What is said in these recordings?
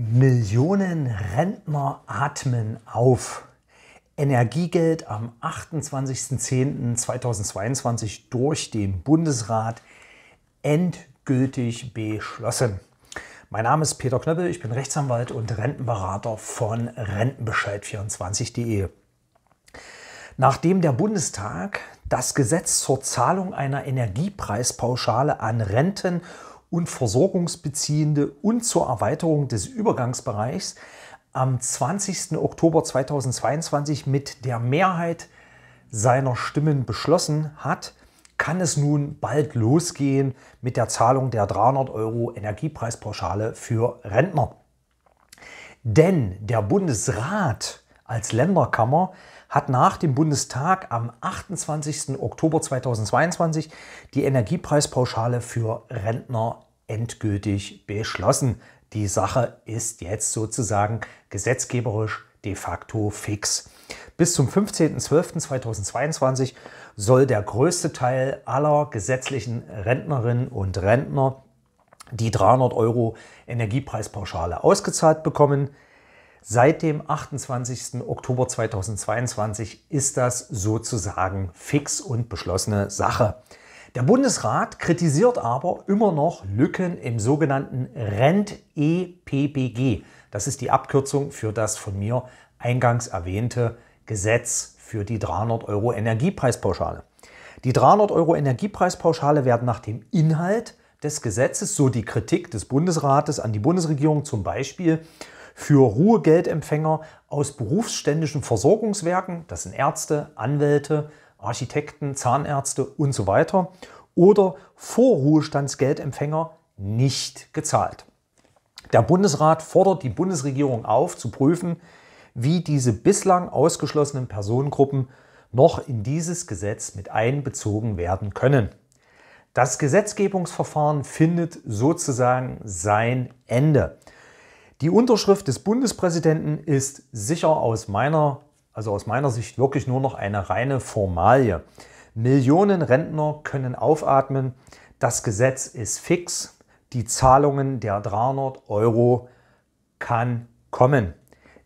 Millionen Rentner atmen auf. Energiegeld am 28.10.2022 durch den Bundesrat endgültig beschlossen. Mein Name ist Peter Knöppel, ich bin Rechtsanwalt und Rentenberater von Rentenbescheid24.de. Nachdem der Bundestag das Gesetz zur Zahlung einer Energiepreispauschale an Renten und Versorgungsbeziehende und zur Erweiterung des Übergangsbereichs am 20. Oktober 2022 mit der Mehrheit seiner Stimmen beschlossen hat, kann es nun bald losgehen mit der Zahlung der 300 Euro Energiepreispauschale für Rentner. Denn der Bundesrat als Länderkammer hat nach dem Bundestag am 28. Oktober 2022 die Energiepreispauschale für Rentner endgültig beschlossen. Die Sache ist jetzt sozusagen gesetzgeberisch de facto fix. Bis zum 15.12.2022 soll der größte Teil aller gesetzlichen Rentnerinnen und Rentner die 300 Euro Energiepreispauschale ausgezahlt bekommen. Seit dem 28. Oktober 2022 ist das sozusagen fix und beschlossene Sache. Der Bundesrat kritisiert aber immer noch Lücken im sogenannten RENT-EPBG. Das ist die Abkürzung für das von mir eingangs erwähnte Gesetz für die 300 Euro Energiepreispauschale. Die 300 Euro Energiepreispauschale werden nach dem Inhalt des Gesetzes, so die Kritik des Bundesrates an die Bundesregierung zum Beispiel, für Ruhegeldempfänger aus berufsständischen Versorgungswerken, das sind Ärzte, Anwälte, Architekten, Zahnärzte und so weiter, oder Vorruhestandsgeldempfänger nicht gezahlt. Der Bundesrat fordert die Bundesregierung auf, zu prüfen, wie diese bislang ausgeschlossenen Personengruppen noch in dieses Gesetz mit einbezogen werden können. Das Gesetzgebungsverfahren findet sozusagen sein Ende. Die Unterschrift des Bundespräsidenten ist sicher aus meiner, also aus meiner Sicht wirklich nur noch eine reine Formalie. Millionen Rentner können aufatmen. Das Gesetz ist fix. Die Zahlungen der 300 Euro kann kommen.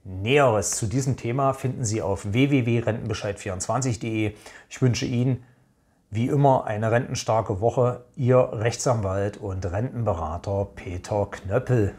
Näheres zu diesem Thema finden Sie auf www.rentenbescheid24.de. Ich wünsche Ihnen wie immer eine rentenstarke Woche. Ihr Rechtsanwalt und Rentenberater Peter Knöppel.